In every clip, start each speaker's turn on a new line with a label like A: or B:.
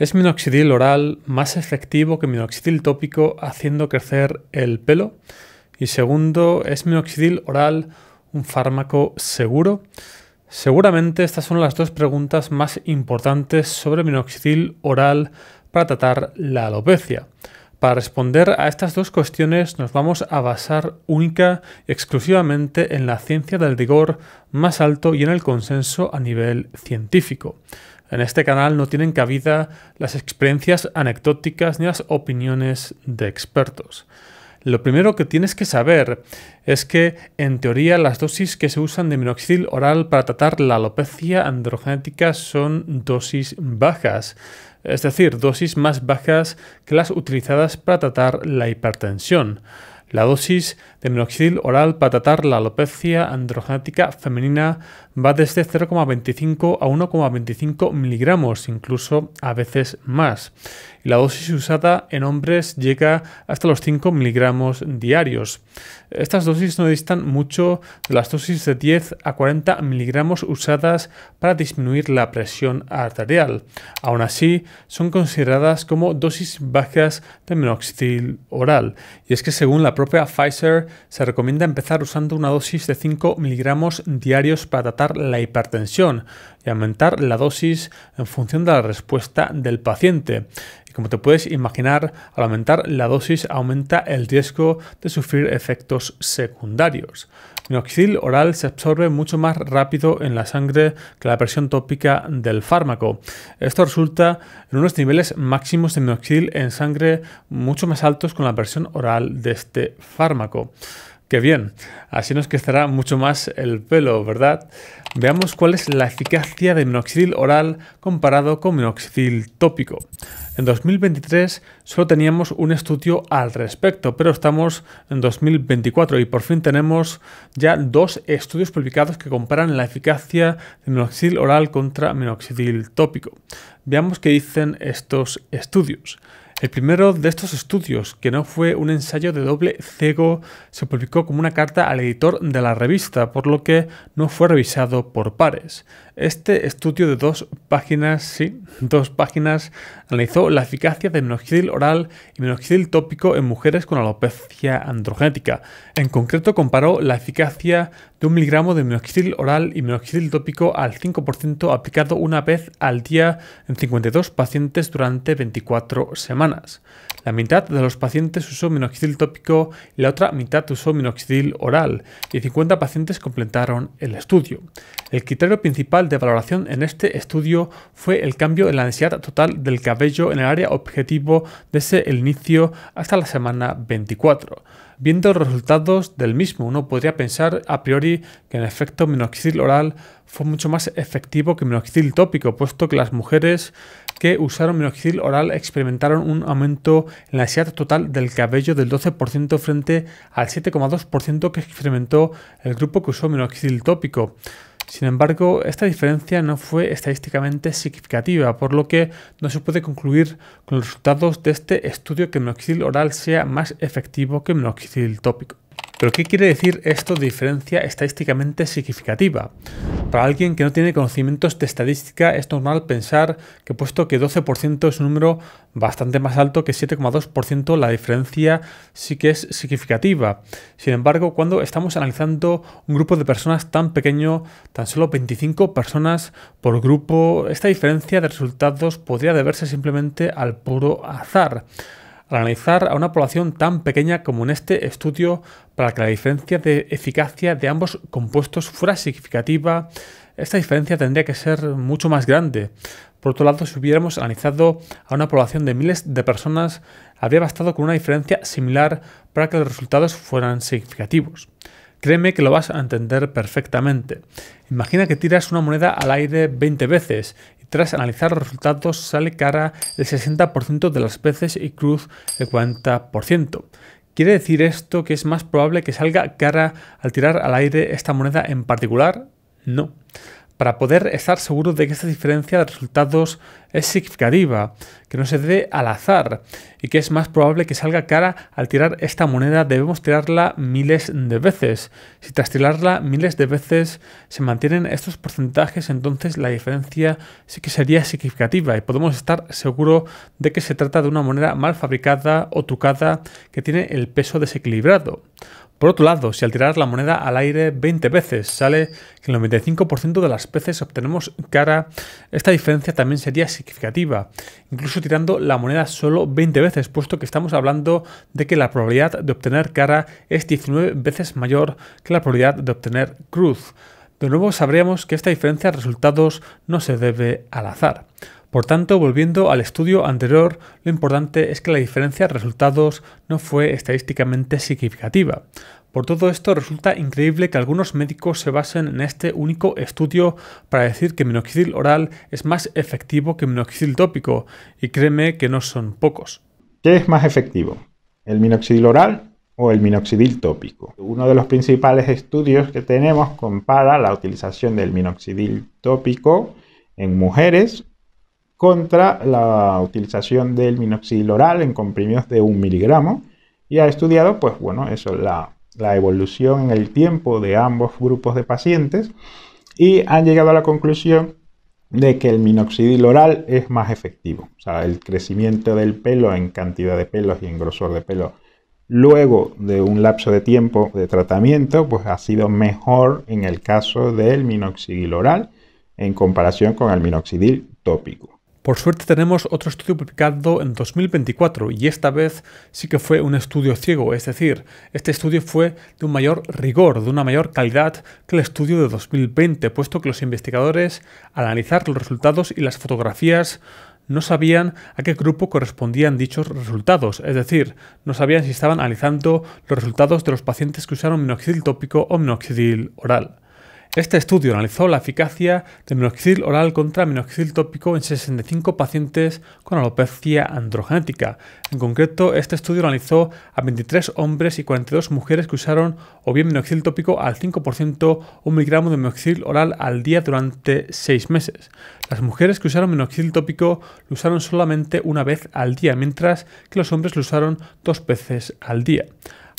A: Es minoxidil oral más efectivo que minoxidil tópico haciendo crecer el pelo. Y segundo, es minoxidil oral un fármaco seguro. Seguramente estas son las dos preguntas más importantes sobre minoxidil oral para tratar la alopecia. Para responder a estas dos cuestiones nos vamos a basar única y exclusivamente en la ciencia del rigor más alto y en el consenso a nivel científico. En este canal no tienen cabida las experiencias anecdóticas ni las opiniones de expertos. Lo primero que tienes que saber es que, en teoría, las dosis que se usan de minoxidil oral para tratar la alopecia androgenética son dosis bajas, es decir, dosis más bajas que las utilizadas para tratar la hipertensión. La dosis de minoxidil oral para tratar la alopecia androgenética femenina va desde 0,25 a 1,25 miligramos, incluso a veces más la dosis usada en hombres llega hasta los 5 miligramos diarios. Estas dosis no distan mucho de las dosis de 10 a 40 miligramos usadas para disminuir la presión arterial. Aún así, son consideradas como dosis bajas de minoxidil oral. Y es que según la propia Pfizer, se recomienda empezar usando una dosis de 5 miligramos diarios para tratar la hipertensión y aumentar la dosis en función de la respuesta del paciente. Y como te puedes imaginar, al aumentar la dosis aumenta el riesgo de sufrir efectos secundarios. minoxidil oral se absorbe mucho más rápido en la sangre que la presión tópica del fármaco. Esto resulta en unos niveles máximos de minoxidil en sangre mucho más altos con la presión oral de este fármaco. Qué bien, así nos quedará mucho más el pelo, ¿verdad? Veamos cuál es la eficacia de minoxidil oral comparado con minoxidil tópico. En 2023 solo teníamos un estudio al respecto, pero estamos en 2024 y por fin tenemos ya dos estudios publicados que comparan la eficacia de minoxidil oral contra minoxidil tópico. Veamos qué dicen estos estudios. El primero de estos estudios, que no fue un ensayo de doble ciego, se publicó como una carta al editor de la revista, por lo que no fue revisado por pares. Este estudio de dos páginas, sí, dos páginas, analizó la eficacia de minoxidil oral y minoxidil tópico en mujeres con alopecia androgenética. En concreto, comparó la eficacia de un miligramo de minoxidil oral y minoxidil tópico al 5% aplicado una vez al día en 52 pacientes durante 24 semanas. La mitad de los pacientes usó minoxidil tópico y la otra mitad usó minoxidil oral, y 50 pacientes completaron el estudio. El criterio principal de valoración en este estudio fue el cambio en la densidad total del cabello en el área objetivo desde el inicio hasta la semana 24. Viendo los resultados del mismo, uno podría pensar a priori que en efecto minoxidil oral fue mucho más efectivo que minoxidil tópico, puesto que las mujeres que usaron minoxidil oral experimentaron un aumento en la ansiedad total del cabello del 12% frente al 7,2% que experimentó el grupo que usó minoxidil tópico. Sin embargo, esta diferencia no fue estadísticamente significativa, por lo que no se puede concluir con los resultados de este estudio que el minoxidil oral sea más efectivo que el minoxidil tópico. Pero ¿qué quiere decir esto de diferencia estadísticamente significativa? Para alguien que no tiene conocimientos de estadística es normal pensar que puesto que 12% es un número bastante más alto que 7,2%, la diferencia sí que es significativa. Sin embargo, cuando estamos analizando un grupo de personas tan pequeño, tan solo 25 personas por grupo, esta diferencia de resultados podría deberse simplemente al puro azar al analizar a una población tan pequeña como en este estudio para que la diferencia de eficacia de ambos compuestos fuera significativa, esta diferencia tendría que ser mucho más grande. Por otro lado, si hubiéramos analizado a una población de miles de personas, habría bastado con una diferencia similar para que los resultados fueran significativos. Créeme que lo vas a entender perfectamente. Imagina que tiras una moneda al aire 20 veces tras analizar los resultados sale cara el 60% de las veces y cruz el 40%. ¿Quiere decir esto que es más probable que salga cara al tirar al aire esta moneda en particular? No para poder estar seguro de que esta diferencia de resultados es significativa, que no se debe al azar y que es más probable que salga cara al tirar esta moneda debemos tirarla miles de veces. Si tras tirarla miles de veces se mantienen estos porcentajes, entonces la diferencia sí que sería significativa y podemos estar seguro de que se trata de una moneda mal fabricada o trucada que tiene el peso desequilibrado. Por otro lado, si al tirar la moneda al aire 20 veces sale que el 95% de las veces obtenemos cara, esta diferencia también sería significativa, incluso tirando la moneda solo 20 veces, puesto que estamos hablando de que la probabilidad de obtener cara es 19 veces mayor que la probabilidad de obtener cruz. De nuevo sabríamos que esta diferencia de resultados no se debe al azar. Por tanto, volviendo al estudio anterior, lo importante es que la diferencia de resultados no fue estadísticamente significativa. Por todo esto, resulta increíble que algunos médicos se basen en este único estudio para decir que minoxidil oral es más efectivo que minoxidil tópico, y créeme que no son pocos. ¿Qué es más efectivo? ¿El minoxidil oral o el minoxidil tópico? Uno de los principales estudios que tenemos compara la utilización del minoxidil tópico en mujeres contra la utilización del minoxidil oral en comprimidos de un miligramo y ha estudiado, pues bueno, eso, la, la evolución en el tiempo de ambos grupos de pacientes y han llegado a la conclusión de que el minoxidil oral es más efectivo. O sea, el crecimiento del pelo en cantidad de pelos y en grosor de pelo luego de un lapso de tiempo de tratamiento, pues ha sido mejor en el caso del minoxidil oral en comparación con el minoxidil tópico. Por suerte tenemos otro estudio publicado en 2024 y esta vez sí que fue un estudio ciego, es decir, este estudio fue de un mayor rigor, de una mayor calidad que el estudio de 2020, puesto que los investigadores, al analizar los resultados y las fotografías, no sabían a qué grupo correspondían dichos resultados, es decir, no sabían si estaban analizando los resultados de los pacientes que usaron minoxidil tópico o minoxidil oral. Este estudio analizó la eficacia de minoxidil oral contra minoxidil tópico en 65 pacientes con alopecia androgenética. En concreto, este estudio analizó a 23 hombres y 42 mujeres que usaron o bien minoxidil tópico al 5% o un miligramo de minoxidil oral al día durante 6 meses. Las mujeres que usaron minoxidil tópico lo usaron solamente una vez al día, mientras que los hombres lo usaron dos veces al día.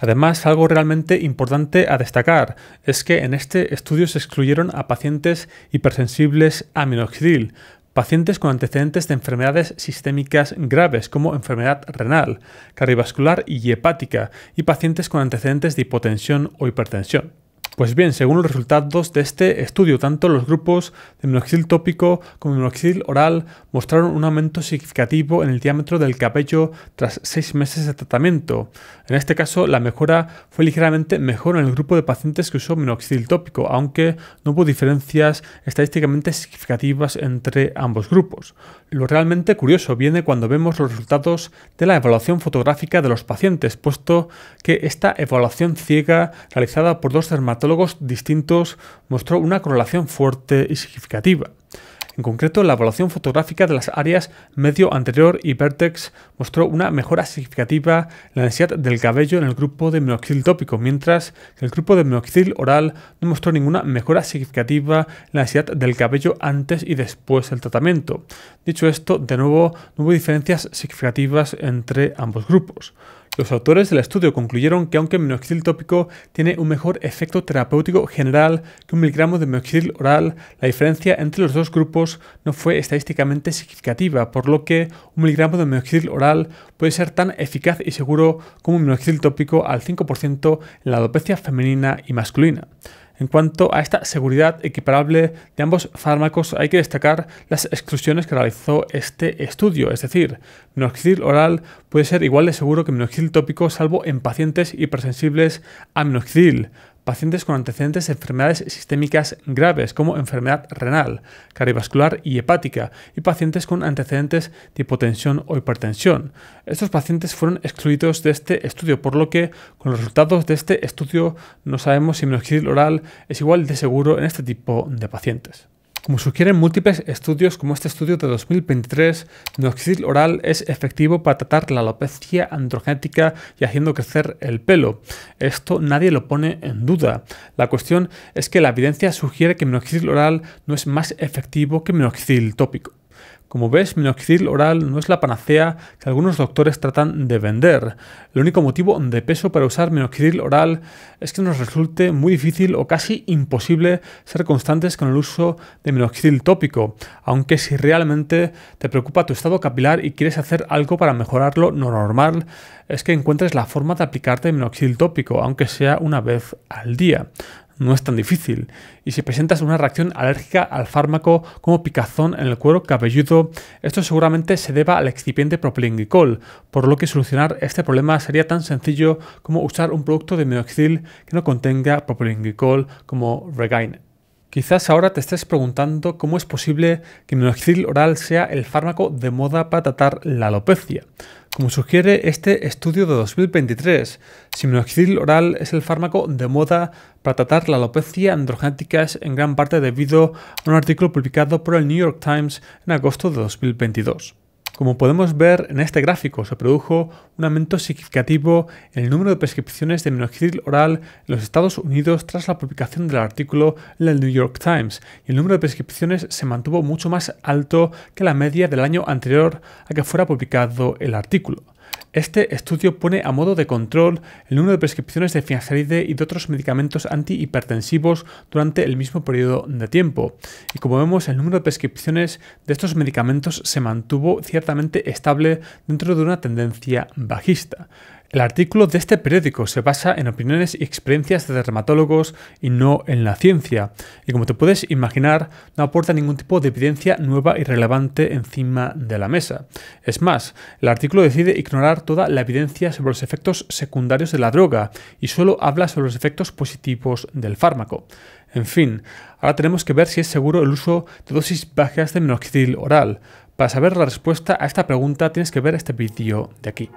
A: Además, algo realmente importante a destacar es que en este estudio se excluyeron a pacientes hipersensibles a minoxidil, pacientes con antecedentes de enfermedades sistémicas graves como enfermedad renal, cardiovascular y hepática, y pacientes con antecedentes de hipotensión o hipertensión. Pues bien, según los resultados de este estudio, tanto los grupos de minoxidil tópico como minoxidil oral mostraron un aumento significativo en el diámetro del cabello tras seis meses de tratamiento. En este caso, la mejora fue ligeramente mejor en el grupo de pacientes que usó minoxidil tópico, aunque no hubo diferencias estadísticamente significativas entre ambos grupos. Lo realmente curioso viene cuando vemos los resultados de la evaluación fotográfica de los pacientes, puesto que esta evaluación ciega realizada por dos dermatólogos distintos mostró una correlación fuerte y significativa. En concreto, la evaluación fotográfica de las áreas medio anterior y vértex mostró una mejora significativa en la ansiedad del cabello en el grupo de minoxidil tópico, mientras que el grupo de minoxidil oral no mostró ninguna mejora significativa en la ansiedad del cabello antes y después del tratamiento. Dicho esto, de nuevo, no hubo diferencias significativas entre ambos grupos. Los autores del estudio concluyeron que aunque el minoxidil tópico tiene un mejor efecto terapéutico general que un miligramo de minoxidil oral, la diferencia entre los dos grupos no fue estadísticamente significativa, por lo que un miligramo de minoxidil oral puede ser tan eficaz y seguro como un minoxidil tópico al 5% en la alopecia femenina y masculina. En cuanto a esta seguridad equiparable de ambos fármacos, hay que destacar las exclusiones que realizó este estudio, es decir, minoxidil oral puede ser igual de seguro que minoxidil tópico salvo en pacientes hipersensibles a minoxidil, pacientes con antecedentes de enfermedades sistémicas graves como enfermedad renal, cardiovascular y hepática, y pacientes con antecedentes de hipotensión o hipertensión. Estos pacientes fueron excluidos de este estudio, por lo que con los resultados de este estudio no sabemos si minoxidil oral es igual de seguro en este tipo de pacientes. Como sugieren múltiples estudios, como este estudio de 2023, minoxidil oral es efectivo para tratar la alopecia androgenética y haciendo crecer el pelo. Esto nadie lo pone en duda. La cuestión es que la evidencia sugiere que minoxidil oral no es más efectivo que minoxidil tópico. Como ves, minoxidil oral no es la panacea que algunos doctores tratan de vender. El único motivo de peso para usar minoxidil oral es que nos resulte muy difícil o casi imposible ser constantes con el uso de minoxidil tópico, aunque si realmente te preocupa tu estado capilar y quieres hacer algo para mejorarlo, lo normal es que encuentres la forma de aplicarte minoxidil tópico, aunque sea una vez al día no es tan difícil. Y si presentas una reacción alérgica al fármaco como picazón en el cuero cabelludo, esto seguramente se deba al excipiente propilenglicol, por lo que solucionar este problema sería tan sencillo como usar un producto de minoxidil que no contenga propilenglicol como Regaine. Quizás ahora te estés preguntando cómo es posible que minoxidil oral sea el fármaco de moda para tratar la alopecia. Como sugiere este estudio de 2023, si minoxidil oral es el fármaco de moda para tratar la alopecia androgenética es en gran parte debido a un artículo publicado por el New York Times en agosto de 2022. Como podemos ver en este gráfico, se produjo un aumento significativo en el número de prescripciones de minoxidil oral en los Estados Unidos tras la publicación del artículo en el New York Times, y el número de prescripciones se mantuvo mucho más alto que la media del año anterior a que fuera publicado el artículo. Este estudio pone a modo de control el número de prescripciones de finasteride y de otros medicamentos antihipertensivos durante el mismo periodo de tiempo. Y como vemos, el número de prescripciones de estos medicamentos se mantuvo ciertamente estable dentro de una tendencia bajista. El artículo de este periódico se basa en opiniones y experiencias de dermatólogos y no en la ciencia, y como te puedes imaginar, no aporta ningún tipo de evidencia nueva y relevante encima de la mesa. Es más, el artículo decide ignorar toda la evidencia sobre los efectos secundarios de la droga y solo habla sobre los efectos positivos del fármaco. En fin, ahora tenemos que ver si es seguro el uso de dosis bajas de minoxidil oral. Para saber la respuesta a esta pregunta tienes que ver este vídeo de aquí.